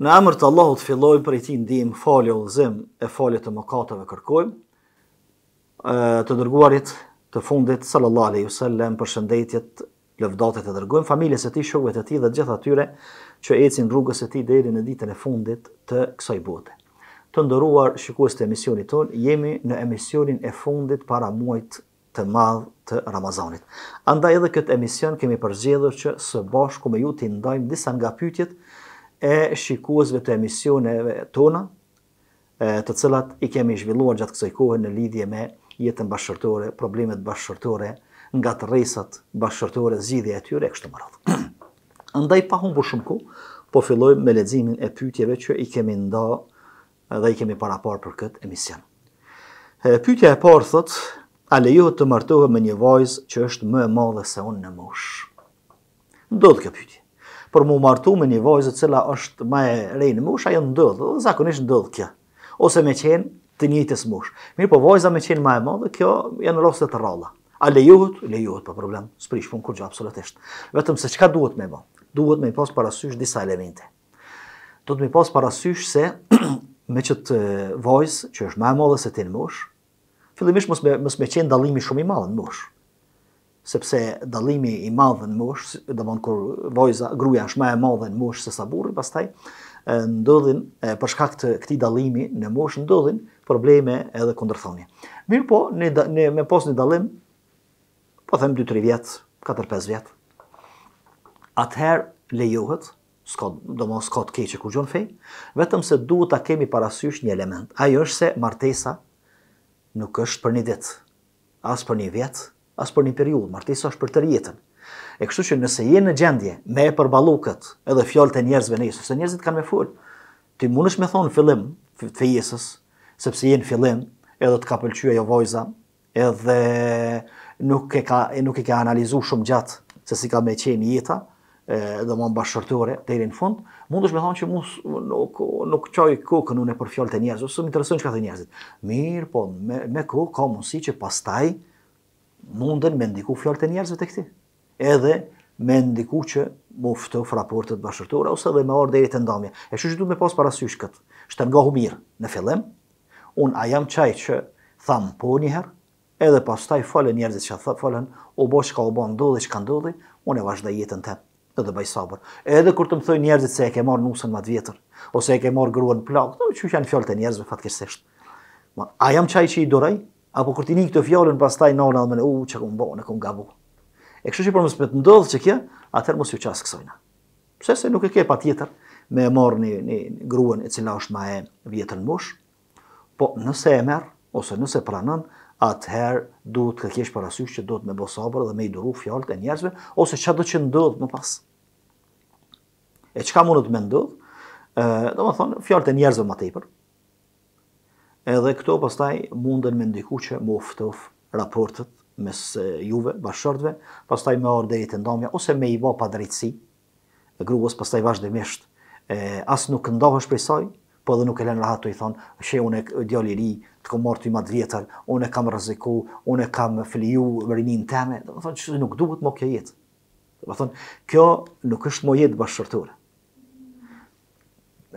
Në emër të Allahut fillojmë për i ti ndihmë falje ullëzim e falje të mëkatëve kërkojmë. Të dërguarit të fundit, sallallahu aleyhi sallem, për shëndetjet, lëvdatet e dërgojmë, familjes e ti, shokve të ti dhe gjitha tyre që ecin rrugës e ti deri në ditën e fundit të kësaj bote. Të ndëruar shikues të emisionit ton, jemi në emisionin e fundit para muajt të madh të Ramazanit. Andaj edhe këtë emision kemi përgjedhur që së bashku me ju të ndajmë disa nga pytjet, e shikuesve të emisioneve tona, të cilat i kemi zhvilluar gjatë kësaj kohë në lidhje me jetën bashkëshortore, problemet bashkëshortore, nga të rejsat bashkëshortore, zgjidhja e tyre, e kështë të Andaj pa humbur shumë ku, po fillojmë me ledzimin e pytjeve që i kemi nda dhe i kemi para parë për këtë emision. pyetja e parë thot, a lejohet të martohet me një vajzë që është më e madhe se unë në moshë? Ndodhë kjo pytje për mu martu me një vajzë cila është më e rënë, mush ajo ndodh, zakonisht ndodh kjo. Ose me qen të njëjtës mush. Mirë, po vajza me qenë më e madhe, kjo janë raste të rralla. A lejohet? Lejohet pa po problem, s'prish pun kërgjë, absolutisht. Vetëm se çka duhet më bë. Duhet më pas parasysh disa elemente. Do të më pas parasysh se me qëtë vajzë që është më e madhe se ti në mush, fillimisht mos më mos më qen dallimi shumë i madh në mush sepse dallimi i madh në mosh, domon kur vajza, gruaja është më e madhe në mosh se sa burri, pastaj ndodhin për shkak të këtij dallimi në mosh ndodhin probleme edhe kundërthënie. Mirë po, ne, ne me pas një dalim, po them 2-3 vjetë, 4-5 vjetë, atëherë lejohet, s'ka, do mos s'ka të keqë kur gjonë fej, vetëm se duhet të kemi parasysh një element. Ajo është se martesa nuk është për një ditë, asë për një vjetë, as për një periudhë, martesa është për të jetën. E kështu që nëse je në gjendje me e përballokët edhe fjalët e njerëzve nëse ose njerëzit kanë më fol, ti mundesh me thon fillim të jesës, sepse je në fillim edhe të ka pëlqyer ajo vajza, edhe nuk e ka e nuk e ka analizuar shumë gjatë se si ka më qenë jeta e do mund bashkëtorë deri në fund mundosh me thonë që mos nuk nuk çoj kokën unë për fjalët e njerëzve, s'u intereson çka thënë njerëzit. Mirë, po me me kokë ka mundësi që pastaj mundën me ndiku fjallët e njerëzve të këti. Edhe me ndiku që muftë fë raportet bashkëtore, ose dhe me orë dhejrit e ndamja. E që du me pas parasysh këtë, shtërgohu mirë në fillem, unë a jam qaj që thamë po njëherë, edhe pas taj falen njerëzit që thë falen, o bo që ka o bo ndodhe që ka ndodhe, unë e vazhda jetën të edhe baj sabër. Edhe kur të më thoi njerëzit se e ke marë nusën matë vjetër, ose e ke marë gruën plakë, që janë fjallët e njerëzve fatkesisht. a jam qaj që i apo kur ti nik të fjalën pastaj nona më u çka kum bën, kum gabu. E kështu që për të ndodh që kjo, atëherë mos ju qas kësojna. Pse se nuk e ke patjetër me marr një, një gruan e cila është më e vjetër në mosh, po nëse e merr ose nëse pranon, atëherë duhet të kesh parasysh që do të më bëj sabër dhe më i duru fjalët e njerëzve ose çka do të ndodh më pas. E çka mund të më ndodh? Ë, domethënë fjalët e njerëzve më tepër, edhe këto pastaj mundën me ndiku që më uftof raportet mes juve, bashkërtve, pastaj me orë deri të ndomja, ose me i bo pa drejtësi, e gruës pastaj vazhdimisht, e, asë nuk ndohësh prej saj, po edhe nuk e lenë rahat të i thonë, që unë e djoli liri, të kom mortu i matë vjetër, unë e kam rëziku, unë e kam filiju vërinin teme, dhe më thonë që nuk duhet më kjo jetë. Dhe më thonë, kjo nuk është më jetë bashkërtore.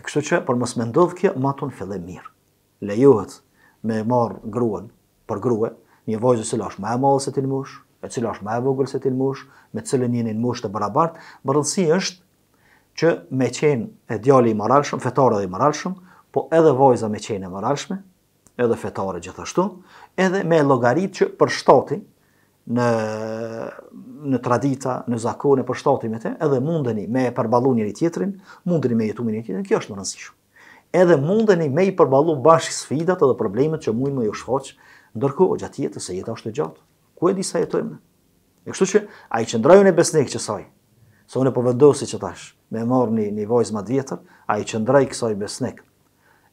Kështu që, për mësë me ndodhë kjo, matun fillem mirë lejohet me marë gruën për grua, një vajzë që është më e madhe se ti në mosh, e cila është më e vogël se ti në mosh, me cilën jeni në mosh të barabartë, më rëndësi është që me qenë e djali i moralshëm, fetare dhe i moralshëm, po edhe vajza me qenë e maralshme, edhe fetare gjithashtu, edhe me llogaritë që për shtati në në tradita, në zakone për shtatin e të, edhe mundeni me e përbalu njëri tjetërin, mundeni me jetu me njëri kjo është më rëndësishme edhe mundeni me i përballu bashkë sfidat edhe problemet që mund me ju shfaq, ndërkohë gjatë jetë, se jeta është e gjatë. Ku e disa sa jetojmë? E kështu që ai qëndrojën e besnik që saj. Se unë po vendosi që tash, me marr një, një vajzë më të vjetër, ai qëndroi kësaj besnik.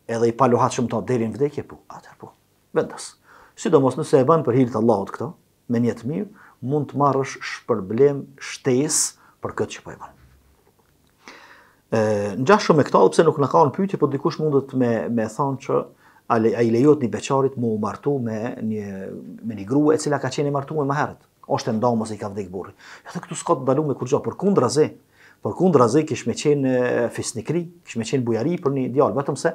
Edhe i paluhat shumë to deri në vdekje po, atë po. Vendos. Sidomos nëse e bën për hir të Allahut këto, me njetë mirë, mund të marrësh shpërblem shtesë për këtë që po bën ë ngjashëm me këtë, pse nuk na kanë pyetje, po dikush mundet me me thonë që a i lejot një beqarit mu martu me një, me një grua e cila ka qenë martu me herët. është e ndonë i ka vdikë burri. Ja këtu s'ka të dalu me kur gjo, për kundë razi, për kundë razi kish me qenë fisnikri, kish me qenë bujari për një djallë, vetëm se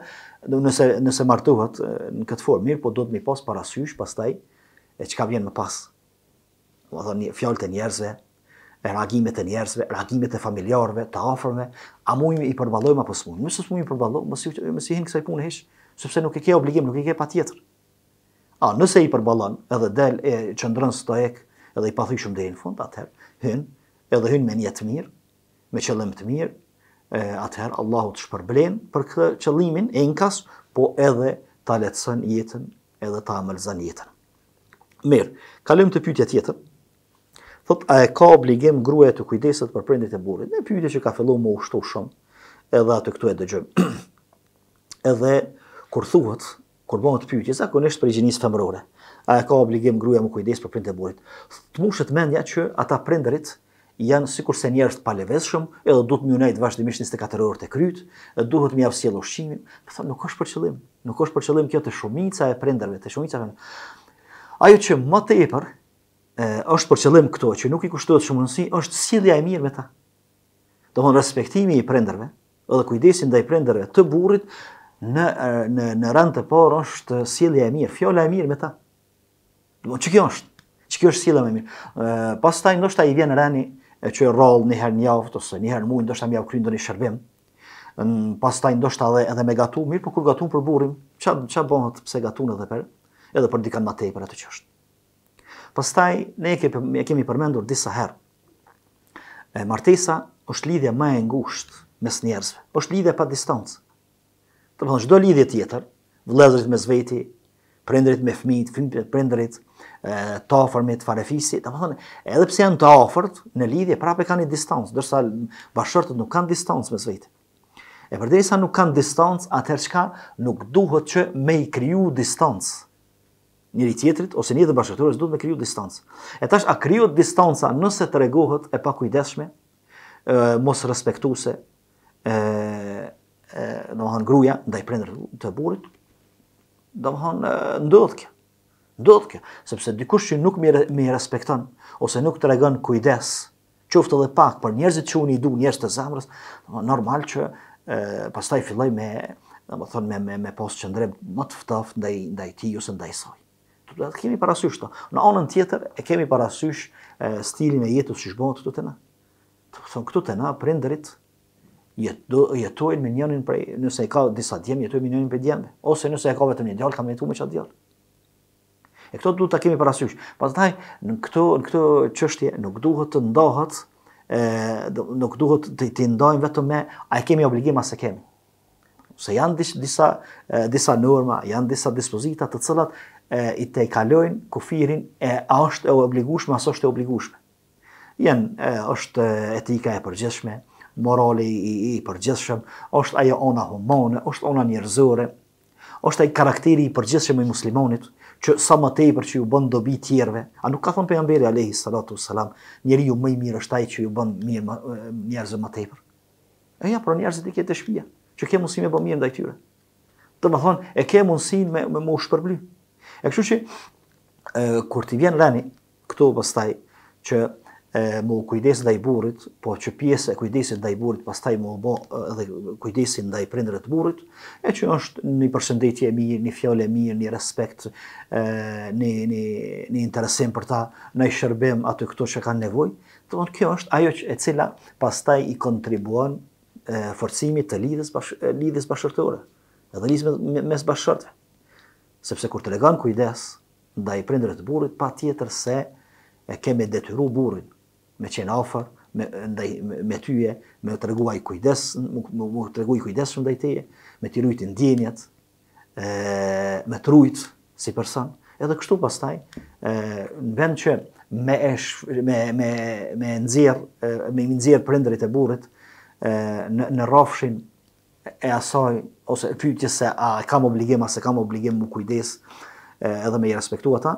nëse, nëse martuhet në këtë formë, mirë, po do të mi pas parasysh, pastaj taj, e që vjen më pas. Domethënë dhe një fjallë të njerëzve, me reagimet e njerëzve, reagimet e familjarëve, të afërmve, a mund i përballojmë apo s'mund? Nëse s'mund i përballojmë, mos i mos i hin kësaj pune hiç, sepse nuk e ke obligim, nuk e ke patjetër. A nëse i përballon, edhe del e çndron stoek, edhe i pathyshëm deri në fund, atëherë hyn, edhe hyn me niyet mirë, me qëllim të mirë, atëherë Allahu të shpërblen për këtë qëllimin e inkas, po edhe ta lehtëson jetën, edhe ta amëlzan jetën. Mirë, kalojmë te pyetja tjetër. Thot, a e ka obligim gruaja të kujdeset për prindit e burrit? Në pyetje që ka filluar më ushtu shumë, edhe atë këtu e dëgjojmë. edhe kur thuhet, kur bëhet pyetje zakonisht për gjinisë femërore, a e ka obligim gruaja më kujdes për prindit e burrit? Të mushet mendja që ata prindërit janë sikur se njerëz të paleveshëm, edhe duhet më unajt vazhdimisht 24 orë të kryt, duhet më jap sjell ushqimin, po thonë nuk është për qëllim, nuk është për qëllim kjo të shumica e prindërve, të shumica e prindërve. Ajo që më tepër është për qëllim këto që nuk i kushtohet shumë mundësi, është sjellja e mirë me ta. Do të thonë respektimi i prindërve, edhe kujdesi ndaj prindërve të burrit në në në rand të parë është sjellja e mirë, fjala e mirë me ta. Do të thonë ç'kjo është? Ç'kjo është sjellja e mirë? Ë pastaj ndoshta i vjen rani e çoj roll një herë në javë ose një herë në muaj ndoshta më jau krynë doni shërbim. Ën pastaj ndoshta edhe edhe me gatum, mirë, por kur gatum për burrin, ç'a ç'a bën atë pse gatun edhe për edhe për dikën më për atë ç'është. Pastaj ne e kemi e kemi përmendur disa herë. E martesa është lidhja më e ngushtë mes njerëzve. Është lidhja pa distancë. Do të thonë çdo lidhje tjetër, vëllezërit mes veti, prindërit me fëmijët, fëmijët prindërit, e të afërt me të farefisit, do të thonë edhe pse janë të afërt në lidhje prapë kanë një distancë, ndërsa bashkëshortët nuk kanë distancë mes veti. E përderisa nuk kanë distancë, atëherë çka nuk duhet që me i kriju distancë njëri tjetrit ose një të bashkëtorës duhet me kriju distancë. E tash a kriju distanca nëse të regohet e pa kujdeshme, e, mos respektuse, e, e, në më hanë gruja, nda i prender të burit, në më hanë ndodhë kjo. Ndodhë kjo, sepse dikush që nuk mi respekton, ose nuk të regon kujdes, qoftë edhe pak, për njerëzit që unë i du njerëz të zamrës, normal që e, pastaj filloj me, me, me, me posë qëndrem më të ftaf ndaj, ndaj ti, ose ndaj soj do të kemi parasysh këto. Në anën tjetër e kemi parasysh e, stilin e jetës që shbohet këtu te na. Thon këtu te na prindrit jeto, jetojnë me njërin prej nëse ka disa djem jetojnë me njërin prej djemve ose nëse ka vetëm një djalë kanë jetuar me çat djalë. E këto duhet ta kemi parasysh. Pastaj në këto në këto çështje nuk duhet të ndohet nuk duhet të, të ndajmë vetëm me a e kemi obligim as e kemi se janë disa, disa norma, janë disa dispozita të cëllat e, i te kalojnë kufirin e a është e obligushme, asë është e obligushme. Jen, e, është etika e përgjeshme, morali i, i përgjeshëm, është ajo ona humane, është ona njerëzore, është ai karakteri i përgjithshëm i muslimanit që sa më tepër që ju bën dobi tjerëve, a nuk ka thënë pejgamberi alayhi salatu wasalam, njeriu më i mirë është ai që ju bën mirë njerëzve më tepër. E ja pra njerëzit i ketë shtëpia që ke mundësi me bë mirë ndaj tyre. Do të thonë e ke mundësi me me më shpërblim. E kështu që e, kur ti vjen rani këtu pastaj që e mu kujdes ndaj burrit, po që pjesë e kujdesit ndaj burrit pastaj mu bë edhe kujdesi ndaj prindërve të burrit, e që është një përshëndetje e mirë, një fjalë e mirë, një respekt, e një një një për ta, në shërbim aty këto që kanë nevojë. Do të kjo është ajo që e cila pastaj i kontribuon e forcimit të lidhës bash lidhjes bashkëtorë edhe lidhës mes bashkëtorëve sepse kur tregon kujdes ndaj prindërve të burrit patjetër se e ke me detyru burrin me qen afër me ndaj me, me tyje me treguaj kujdes me treguaj kujdes shumë ndaj teje me ti rujtë ndjenjat e me trujt si person edhe kështu pastaj në vend që me esh, me me me nxjerr me nxjerr prindërit e burrit në, në rafshin e asaj, ose e pyjtje se a kam obligim, a se kam obligim më kujdes e, edhe me i respektu ata,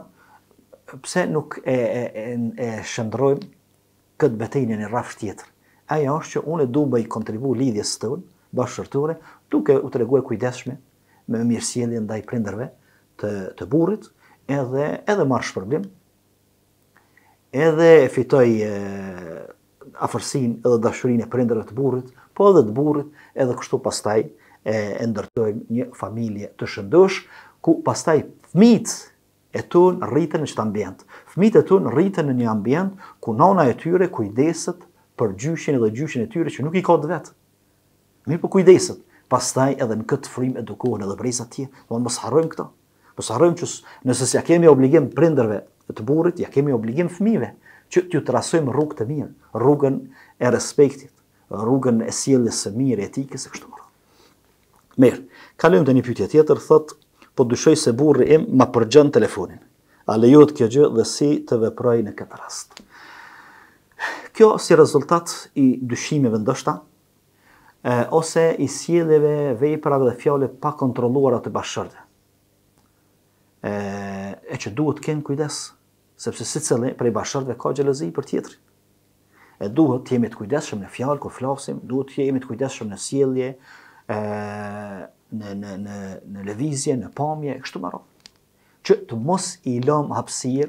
pse nuk e, e, e, e shëndrojmë këtë betejnë një rafsh tjetër. Aja është që unë e du bëj kontribu lidhjes së tërë, duke u të kujdesshëm kujdeshme me mirësjeli ndaj prinderve të, të burit, edhe, edhe marrë shpërblim, edhe fitoj afërsin edhe dashurin e prindrëve të burit, po edhe të burit edhe kështu pastaj e, ndërtojmë një familje të shëndosh, ku pastaj fmit e tunë rritën në qëtë ambient. Fmit e tunë rritën në një ambient ku nona e tyre kujdeset për gjyshin edhe gjyshin e tyre që nuk i ka të vetë. Mirë për po kujdeset, pastaj edhe në këtë frim edukohen edhe brezat tje, do në mos harrojmë këto. Mos harrojmë që nëse ja kemi obligim prinderve të burit, ja kemi obligim fmive që t'ju trasojmë rrugë të mirë, rrugën e respektit, rrugën e sjelljes së mirë, etikës së kështu me Mirë, kalojmë te një pyetje tjetër, thotë, po dyshoj se burri im ma përgjon telefonin. A lejohet kjo gjë dhe si të veproj në këtë rast? Kjo si rezultat i dyshimeve ndoshta, e, ose i sjelljeve, veprave dhe fjalëve pa kontrolluara të bashkëshortëve. E, e që duhet të kenë kujdes, sepse si cëllë prej bashkërtve ka gjelëzi për tjetëri. E duhet të jemi të kujdeshëm në fjalë kur flasim, duhet të jemi të kujdeshëm në sjellje, në në në në lëvizje, në pamje, kështu më Që të mos i lëm hapësirë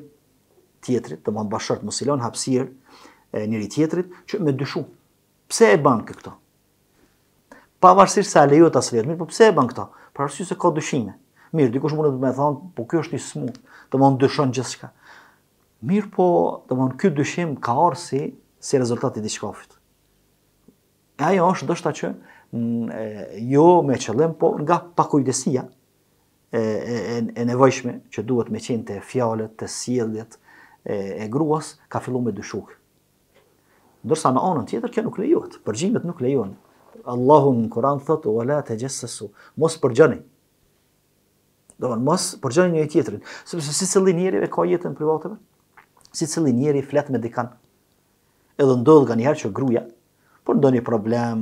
tjetrit, të mos bashart mos i lëm hapësirë njëri tjetrit që me dyshu. Pse e bën Pa Pavarësisht se e lejo ta sfidë, mirë, po pse e bën këto? Për arsye se ka dyshime. Mirë, dikush mund të më thonë, po kjo është një smut, të mund dyshon gjithçka. Mirë po, dhe mënë, këtë dyshim ka arë si, si rezultati të shkofit. E ajo është dështë që, mm, jo me qëllim, po nga pakujdesia e, e, e nevojshme që duhet me qenë të fjallet, të sildjet e, e gruas, ka fillu me dyshuk. Ndërsa në anën tjetër kjo nuk lejohet, përgjimet nuk lejohen. Allahu në Kur'an thot: "Wa la tajassasu." Mos përgjoni. Do të mos përgjani njëri tjetërin. sepse si cilli njeri e ka jetën privateve? si cili njeri flet me dikan. Edhe ndodhë nganjëherë njerë që gruja, por ndonjë problem,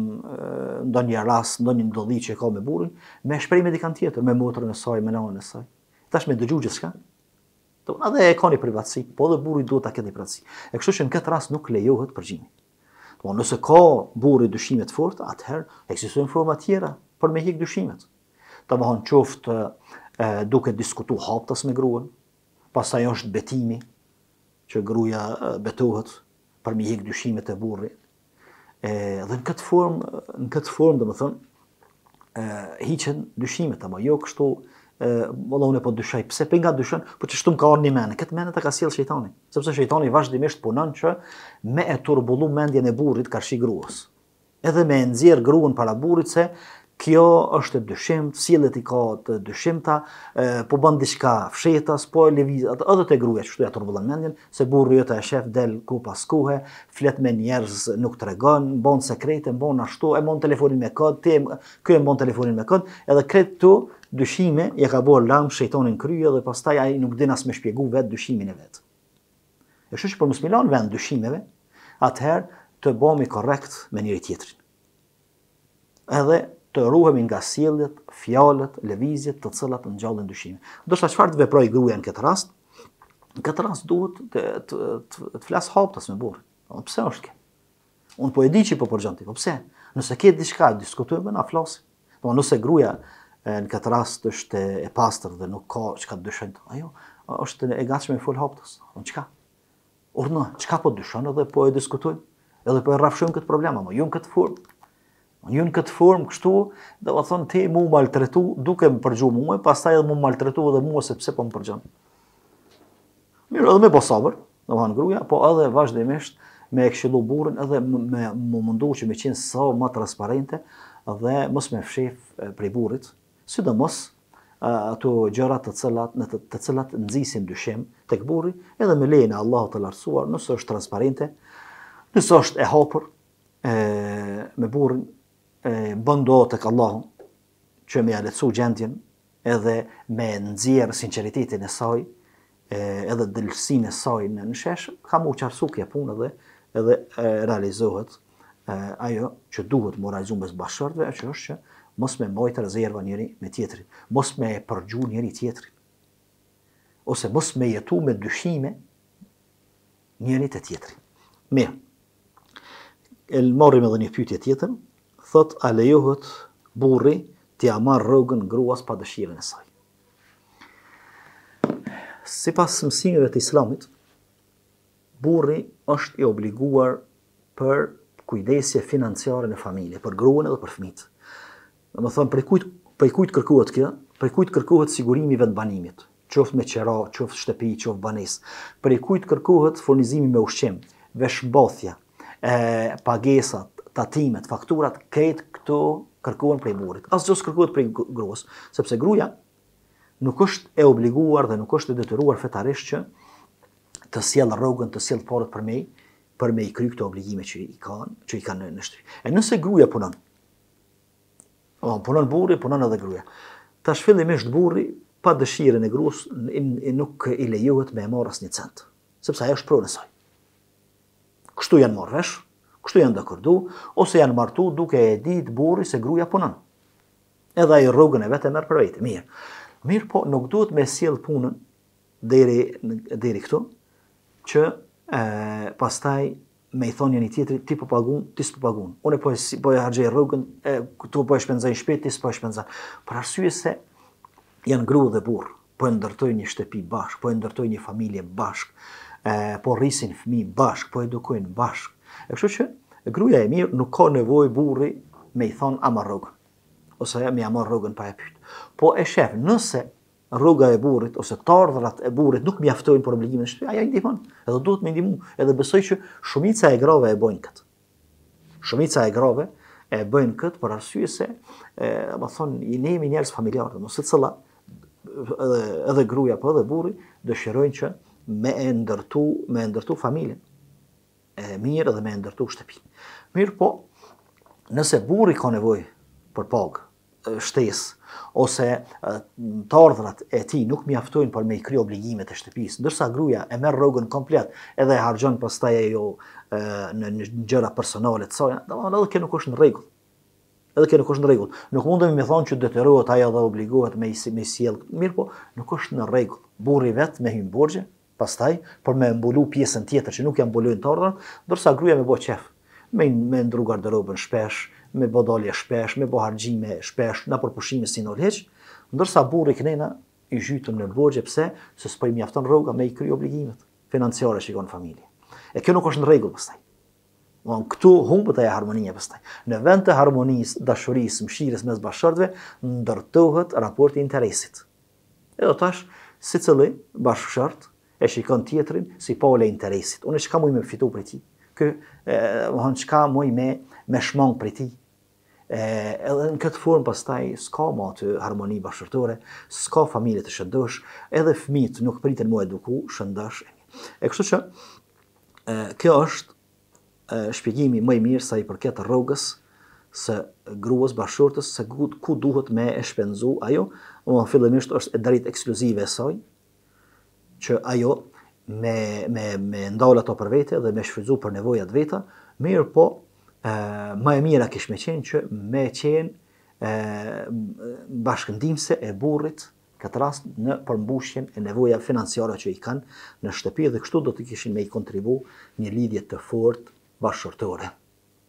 ndonjë ras, ndonjë ndodhi që ka me burin, me shprej me dikan tjetër, me motrën e saj, me nanën e saj. Tash me dëgju gjithë shka. Do, edhe e ka një privatësi, po dhe burin duhet ta këtë një privatësi. E kështu që në këtë ras nuk lejohet përgjimi. Po nëse ka burri dyshime të forta, atëherë ekzistojnë forma tjera për me hik dyshimet. Të qoftë duke diskutuar haptas me gruan, pas është betimi, që gruja betohet për mi hek dyshimet e burri. E, dhe në këtë formë, në këtë formë, dhe më thëmë, hiqen dyshimet, ama jo kështu, më valla unë e po dyshaj, pse për nga dyshon, po që shtu më ka orë një menë, këtë menë të ka sjellë shëjtani, sepse shëjtani vazhdimisht punën që me e turbulu mendjen e burrit ka shi gruës, edhe me e nëzirë gruën para burrit se Kjo është dyshim, sillet i ka të dyshimta, e, po bën diçka fshetas, po lëviz, edhe te gruaja çfarë ato rrobullën mendjen, se burri jota e shef del ku pas kohe, flet me njerëz, nuk tregon, bën sekrete, bën ashtu, e bën telefonin me kod, ti ky e bën telefonin me kod, edhe kret tu dyshime, ja ka bën lam shejtonin krye dhe pastaj ai nuk din as më shpjegoj vet dyshimin e vet. E shoh që po mos vend dyshimeve, atëherë të bëhemi korrekt me njëri tjetrin. Edhe të ruhemi nga sjelljet, fjalët, lëvizjet të cilat ngjallin dyshimin. Do sa çfarë të veprojë gruaja në këtë rast? Në këtë rast duhet të të, të, të flas hapës me burrin. Po pse është kjo? Un po e di që po porgjon ti, po pse? Nëse ke diçka të diskutojmë na flas. Po nëse gruaja në këtë rast është e pastër dhe nuk ka çka të dyshojë, ajo është e gatshme fol hapës. Un po çka? Urna, çka po dyshon edhe po e diskutojmë? edhe po e rrafshojmë këtë problem, apo jo në këtë formë. Ju në këtë formë kështu, dhe më thonë, ti mu maltretu, duke më përgju muë, pas ta edhe mu maltretu edhe muë, sepse po më përgjën. Mirë, edhe me posabër, dhe më thonë gruja, po edhe vazhdimisht me e këshilu burën edhe me më mundu që me qenë sa ma transparente, dhe mos me fshef prej burit, si dhe mos, ato gjërat të cëllat në të, cëllat cilat nxisin dyshim tek burri, edhe me lejen e Allahut të lartësuar, nëse është transparente, nëse është e hapur, me burrin bëndohë të këllohu, që me aletsu gjendjen, edhe me nxjerr sinceritetin e saj, edhe dëllësin e saj në në ka mu qarësu punë dhe edhe realizohet ajo që duhet më realizu mes që është që mos me mojtë rezerva njëri me tjetërin, mos me e përgju njëri tjetërin, ose mos me jetu me dyshime njëri të tjetrit Mirë, el morim edhe një pytje tjetër thot a lejohet burri ti a marr rrogën gruas pa dëshirën e saj. Sipas mësimeve të Islamit, burri është i obliguar për kujdesje financiare në familje, për gruën edhe për fëmijët. Do të për kujt për kujt kërkohet kjo? Për kujt kërkohet sigurimi vetë banimit? Qoftë me qera, qoftë shtëpi, qoftë banes, Për kujt kërkohet furnizimi me ushqim, veshmbathje, e pagesat, tatimet, fakturat, këtë këto kërkuan prej burit. Asë gjithë kërkuat prej gruas, sepse gruja nuk është e obliguar dhe nuk është e detyruar fetarisht që të sjellë rrogën, të sjellë porët për me, për me i kry këto obligime që i kanë, që i kanë në shtëpi. E nëse gruja punon, o, punon burri, punon edhe gruja. Ta shfillim ishtë burri, pa dëshirën e gruas, nuk i lejuhet me e morë asë një cent, sepse ajo është prunë e saj. Kështu janë morë veshë, kështu janë dakordu, ose janë martu duke e ditë burri se gruja punën. Edhe ai rrugën e vetë merr për vetë. Mirë. Mirë, po nuk duhet me sjell punën deri deri këtu që e, pastaj me i thonë një tjetëri, ti po ti s'po pagun. Unë po si, po rrugën, këtu po e shpenzoj në shtëpi, ti s'po shpenzon. Për arsye se janë grua dhe burr, po e ndërtojnë një shtëpi bashk, po e ndërtojnë një familje bashk, po rrisin fëmijë bashk, po edukojnë bashk. E kështu që gruaja e mirë nuk ka nevojë burri me i thon ama rrug ose më jam rrugën pa e pyet. Po e shef, nëse rruga e burrit ose të e burrit nuk mjaftojnë për obligimin e shtëpi, ajo i ndihmon. Edhe duhet më ndihmu, edhe besoj që shumica e grave e bojnë kët. Shumica e grave e bojnë kët për arsye se, ë, më thon, i nemi njerëz familjar, do mos e cëlla, edhe edhe gruaja po edhe burri dëshirojnë që me e ndërtu, me e ndërtu familjen e mirë dhe me e ndërtu shtëpi. Mirë po, nëse buri ka nevoj për pagë, shtesë, ose të ardhrat e ti nuk mi aftojnë për me i kry obligimet e shtëpisë, ndërsa gruja e merë rogën komplet edhe e hargjën për staje jo në gjëra personalet sajnë, dhe edhe kjo nuk është në regullë. Edhe kjo nuk është në regullë. Nuk mundëm i me thonë që detyruat aja dhe obligohet me i sjellë, mirë po, nuk është në regullë. Buri vetë me hymë borgje, pastaj për me mbulu pjesën tjetër që nuk janë mbulojnë të ordrën, ndërsa gruaja më bë qef. Me me ndru garderobën shpesh, me bodalje shpesh, me hargjime shpesh, na për pushime si noleç, ndërsa burri kënena i gjytëm në borgje pse se s'po i mjafton rroga me i kry obligimet financiare që konë familje. E kjo nuk është në rregull pastaj. Në këtu thotë humbet ajo harmonia pastaj. Në vend të harmonisë, dashurisë, mshirës mes bashkëshortëve, ndërtohet raporti i interesit. do tash, si cilë e shikon tjetrin si pole interesit. Unë çka më fitu prej ti? Kë, do të thonë çka më me me shmang prej ti? edhe në këtë formë pastaj s'ka më të harmoni bashkërtore, s'ka familje të shëndosh, edhe fëmijët nuk pritën më eduku, shëndosh. E kështu që kjo është shpjegimi më i mirë sa i përket rrogës së gruas bashkëtorës se ku duhet me e shpenzu ajo, më fillimisht është e drejtë ekskluzive e saj, që ajo me me me ndaula to për vete dhe me shfrytzu për nevojat veta, mirë po, ë më e mira kish me qenë që me qenë ë bashkëndimse e burrit këtë rast në përmbushjen e nevojave financiare që i kanë në shtëpi dhe kështu do të kishin me i kontribu një lidhje të fortë bashkëtorë.